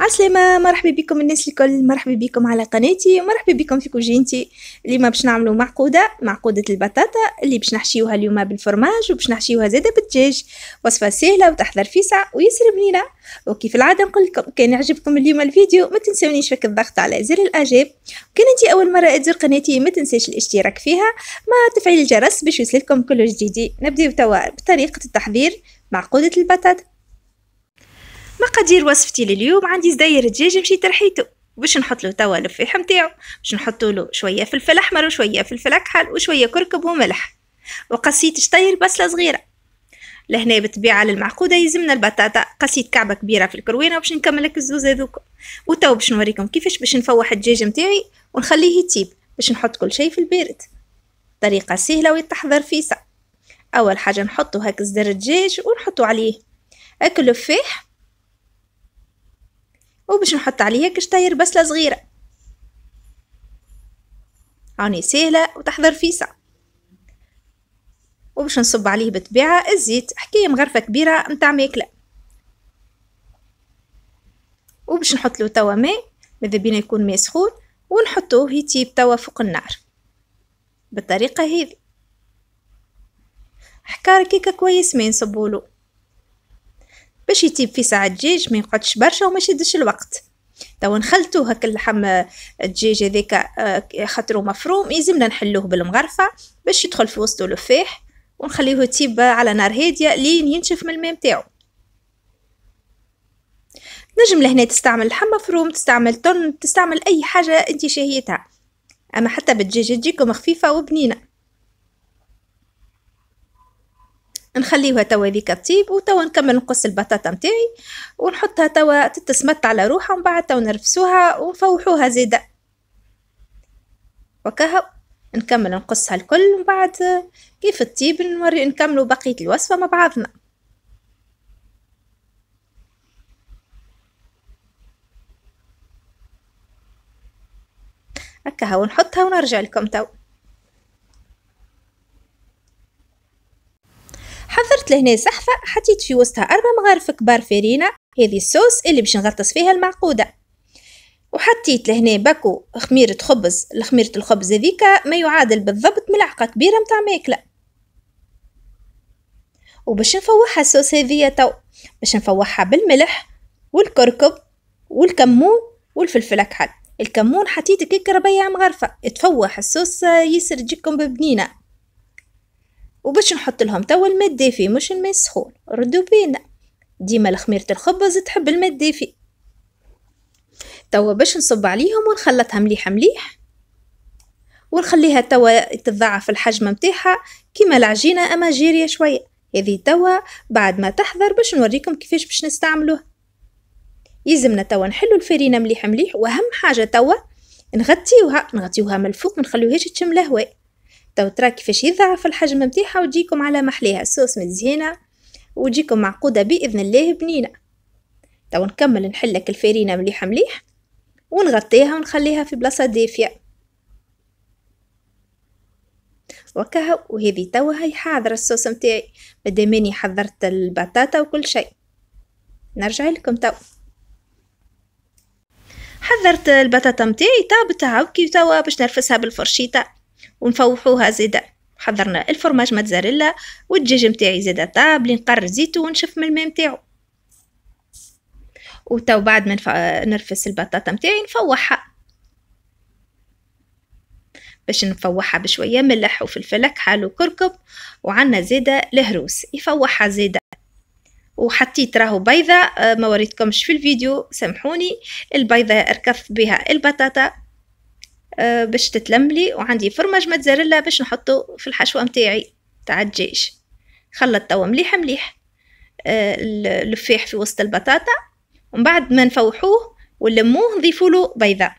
عسلامة مرحبا بكم الناس الكل مرحبا بكم على قناتي ومرحبا بكم في كوجينتي اليوم باش نعملو معقودة معقودة البطاطا اللي باش نحشيوها اليوم بالفرماج وباش نحشيوها زادة بالدجاج وصفة سهلة وتحضر فيسع وياسر بنينة وكيف العادة نقول لكم كان عجبكم اليوم الفيديو ما تنسونيش فك الضغط على زر الاعجاب وكان انت اول مرة تزور قناتي ما تنساش الاشتراك فيها مع تفعيل الجرس باش يوصلكم كل جديد نبداو توا بطريقة التحضير معقودة البطاطا مقادير وصفتي لليوم عندي زداير دجاج مشيت رحيته باش نحط له توا الفيحة نتاعو باش نحط له شويه فلفل احمر وشويه فلفل اكحل وشويه كركم وملح وقصيت شطير بصله صغيره لهنا بالطبيعة للمعقودة يلزمنا البطاطا قصيت كعبة كبيرة في الكروينة باش نكمل لك الزوز هذوك وتو باش نوريكم كيفاش باش نفوح الدجاج نتاعي ونخليه يطيب باش نحط كل شيء في البارد طريقة سهلة ويتحضر فيسا أول حاجة نحطو هاك زر الدجاج ونحطو عليه اكل الفيح وباش نحط عليها كشتاير بسلة صغيرة هاني سهلة وتحضر فيسا وباش نصب عليه بالطبيعة الزيت حكاية مغرفة كبيرة متاع ماكلة وباش نحط له توا ماء ماذا بينا يكون ماء سخون ونحطوه يتيب توا فوق النار بالطريقة هذه حكار كيكة كويس ما نصبولو باش يطيب في ساعه الدجاج ما يقعدش برشا وما يشدش الوقت توا نخلطو هاك اللحم آه، الدجاج هذاك آه، خاطرو مفروم يلزمنا نحلوه بالمغرفه باش يدخل في وسطو لفاح ونخليه يطيب على نار هاديه لين ينشف من الماء نتاعو نجم لهنا تستعمل لحم مفروم تستعمل تون تستعمل اي حاجه انت شهيتها اما حتى بالدجاج تجيكم خفيفه وبنينه نخليوها توا هذيك تطيب وتوا نكمل نقص البطاطا نتاعي ونحطها توا تتسمط على روحها ومن بعد توا نرفسوها ونفوحوها زيدا وكهو نكمل نقصها الكل ومن بعد كيف تطيب نوري نكملوا بقيه الوصفه مع بعضنا هكا ونحطها ونرجع لكم تو لهنا زحفة حطيت في وسطها أربع مغارف كبار فرينة هذه الصوص اللي باش نغطس فيها المعقودة وحطيت لهنا باكو خميرة خبز الخميرة الخبز هذيك ما يعادل بالضبط ملعقة كبيرة متاع ماكلة وباش نفوحها الصوص هذية تو باش نفوحها بالملح والكركب والكمون والفلفل أكحل الكمون حطيت كيك ربيع مغرفة تفوح الصوص يسر تجيكم ببنينه وباش نحط لهم توا الماء الدافي مش الماء السخون ردوا بينا ديما الخميرة الخبز تحب الماء الدافي توا باش نصب عليهم ونخلطها مليح مليح ونخليها توا تتضاعف الحجم متاعها كيما العجينة أما جارية شوية هذه توا بعد ما تحضر باش نوريكم كيفاش باش نستعملوه يلزمنا توا نحلو الفرينة مليح مليح وأهم حاجة توا نغطيوها نغطيوها من الفوق منخلوهاش تشم الهواء تو ترى كيفاش يضعف الحجم متاعها وتجيكم على محليها الصوص مزيانه وتجيكم معقوده باذن الله بنينه تو نكمل نحلك الفرينه مليح مليح ونغطيها ونخليها في بلاصه دافيه وكها وهذه توا هي حاضره الصوص متاعي مادامني حضرت البطاطا وكل شيء نرجع لكم توا حضرت البطاطا متاعي طابت هاكي كي توا باش نرفسها بالفرشيطه ونفوحوها زيدا حضرنا الفرماج ماتزاريلا والدجاج نتاعي زيدا لي نقر زيتو ونشف من الماء نتاعو وتو بعد ما نف... نرفس البطاطا نتاعي نفوحها باش نفوحها بشوية ملح وفلفل كحل وكركم وعنا زيدا الهروس يفوحها زيدا وحطيت راهو بيضة آه، ما وريتكمش في الفيديو سامحوني البيضة ركضت بها البطاطا آه، باش تتلملي وعندي فرماج متزاريلا باش نحطه في الحشوه متاعي تاع الدجاج خلط توا مليح مليح آه، اللفاح في وسط البطاطا ومن بعد ما نفوحوه ونلموه نضيفوا له بيضه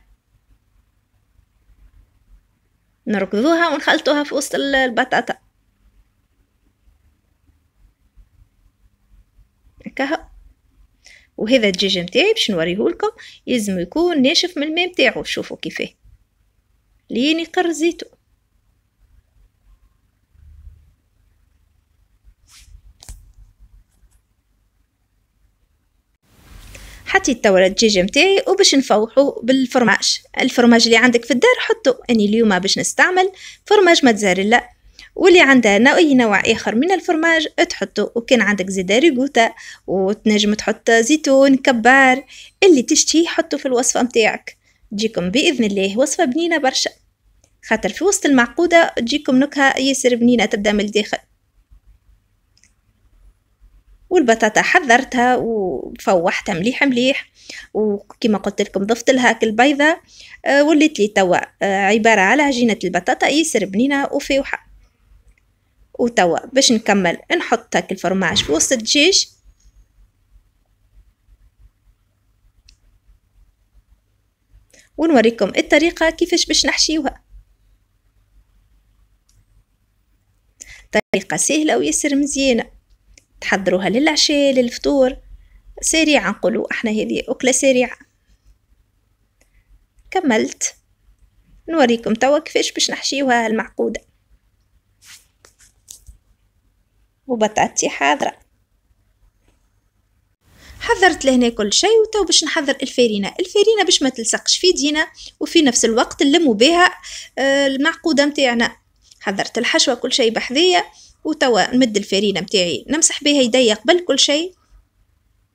نركضوها ونخلطوها في وسط البطاطا هكاها وهذا الدجاج نتاعي باش نوريهولكم يلزم يكون ناشف من الماء نتاعو شوفوا كيفاه لين يقر زيتو حطيت توا الدجاج متاعي وباش نفوحو بالفرماج الفرماج اللي عندك في الدار حطو اني يعني اليوم باش نستعمل فرماج ماتزاريلا واللي عندها اي نوع اخر من الفرماج تحطو وكان عندك زيت ريغوتا وتنجم تحط زيتون كبار اللي تشتهي حطو في الوصفه متاعك تجيكم بإذن الله وصفة بنينة برشا خاطر في وسط المعقودة تجيكم نكهة ياسر بنينة تبدا من الداخل والبطاطا حذرتها وفوحتها مليح مليح وكما قلت لكم ضفت لها البيضة آه، وليت لي توا آه، عبارة على عجينة البطاطا ياسر بنينة وفيوحة وتوا باش نكمل نحط هاك الفرماج في وسط الدجاج ونوريكم الطريقة كيفاش باش نحشيوها طريقة سهلة ويسر مزيانة تحضروها للعشاء للفطور سريعة نقولوا احنا هذه أكلة سريعة كملت نوريكم توا كيفاش باش نحشيوها المعقودة وبطاطي حاضرة حضرت لهنا كل شيء وتو باش نحضر الفارينه الفارينه باش ما تلصقش في يدينا وفي نفس الوقت نلمو بها آه، المعقوده نتاعنا حضرت الحشوه كل شيء بحذية وتوا نمد الفارينه نتاعي نمسح بها يدي قبل كل شيء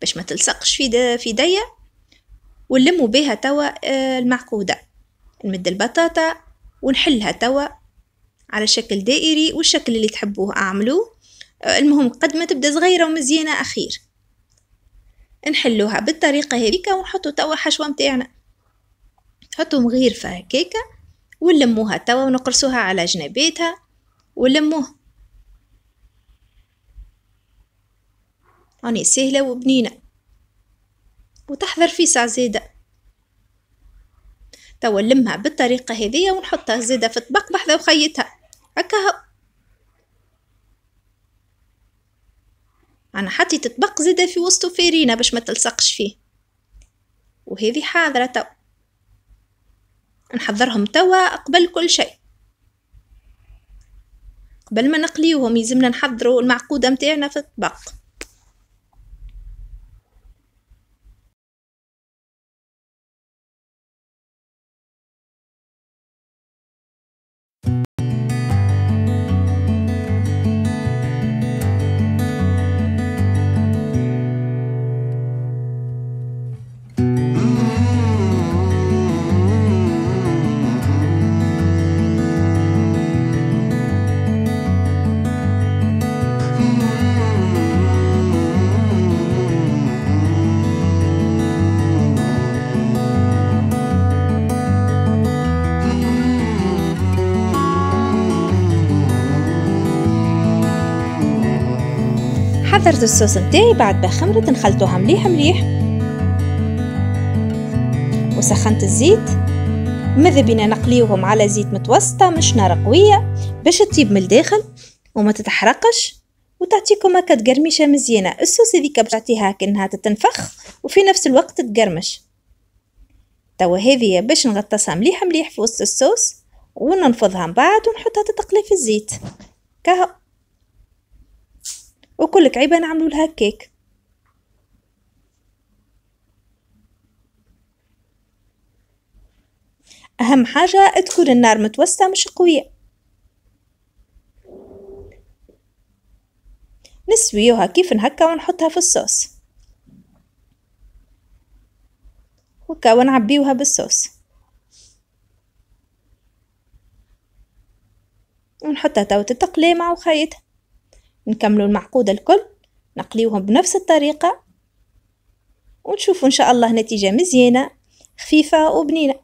باش ما تلصقش في في يدي ونلمو بها توا آه، المعقوده نمد البطاطا ونحلها توا على شكل دائري والشكل اللي تحبوه اعملوه آه، المهم قد ما تبدا صغيره ومزيانه اخير نحلوها بالطريقة هذيك ونحطو توا حشوة متاعنا حطو مغيرفة هكاكا ونلموها توا ونقرصوها على جنباتها ونلموها هوني سهلة وبنينة وتحضر فيسع زيدة توا نلمها بالطريقة هذيا ونحطها زيدة في طبق بحذا وخيطها هكا هو أنا حطيت طبق زادة في وسط فارينة باش ما تلصقش فيه وهذه حاضرة تو نحضرهم توا قبل كل شيء قبل ما نقليوهم يلزمنا نحضروا المعقودة متاعنا في الطبق حضرت الصوص نتاعي بعد ما خمرت نخلطوها مليح مليح وسخنت الزيت ماذا بينا نقليوهم على زيت متوسطة مش نار قوية باش تطيب من الداخل وما تتحرقش وتعطيكم هكا تقرمشة مزيانة الصوص هذيك باش تعطيها كأنها تتنفخ وفي نفس الوقت تقرمش توا هذه باش نغطسها مليح مليح في وسط الصوص وننفضها من بعد ونحطها تتقلي في الزيت كهو وكل كعيبة نعملو لها كيك أهم حاجة تكون النار متوسطة مش قوية نسويوها كيف نهكا ونحطها في الصوص هكا ونعبيوها بالصوص ونحطها تاوت تتقلي مع وخيطها نكملوا المعقودة الكل نقليوهم بنفس الطريقة ونشوفوا إن شاء الله نتيجة مزيانة خفيفة وبنينة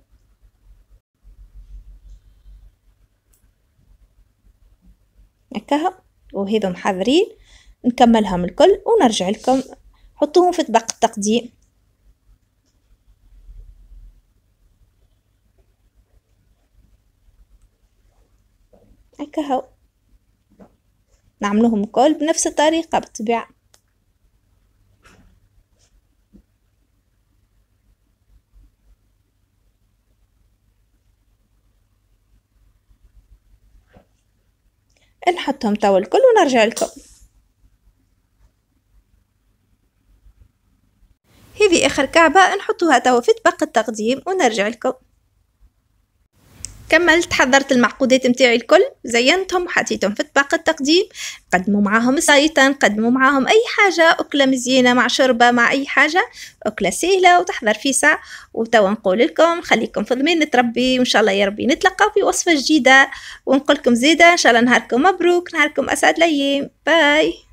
هكاها وهذا محضرين نكملهم الكل ونرجع لكم حطوهم في طبق التقديم هكا نعملوهم كل بنفس الطريقة بالطبيعة نحطهم توا الكل ونرجع لكم هذه اخر كعبة نحطوها توا في طبق التقديم ونرجع لكم كملت حضرت المعقودات متاعي الكل زينتهم وحطيتهم في طبق التقديم قدموا معاهم سايطن قدموا معاهم اي حاجه اكله مزيانه مع شربة مع اي حاجه اكله سهله وتحضر فيسع وتوا نقول لكم خليكم في ضمانة تربي وان شاء الله يا ربي نتلقاو في وصفه جديده ونقول لكم زيده ان شاء الله نهاركم مبروك نهاركم اسعد الايام باي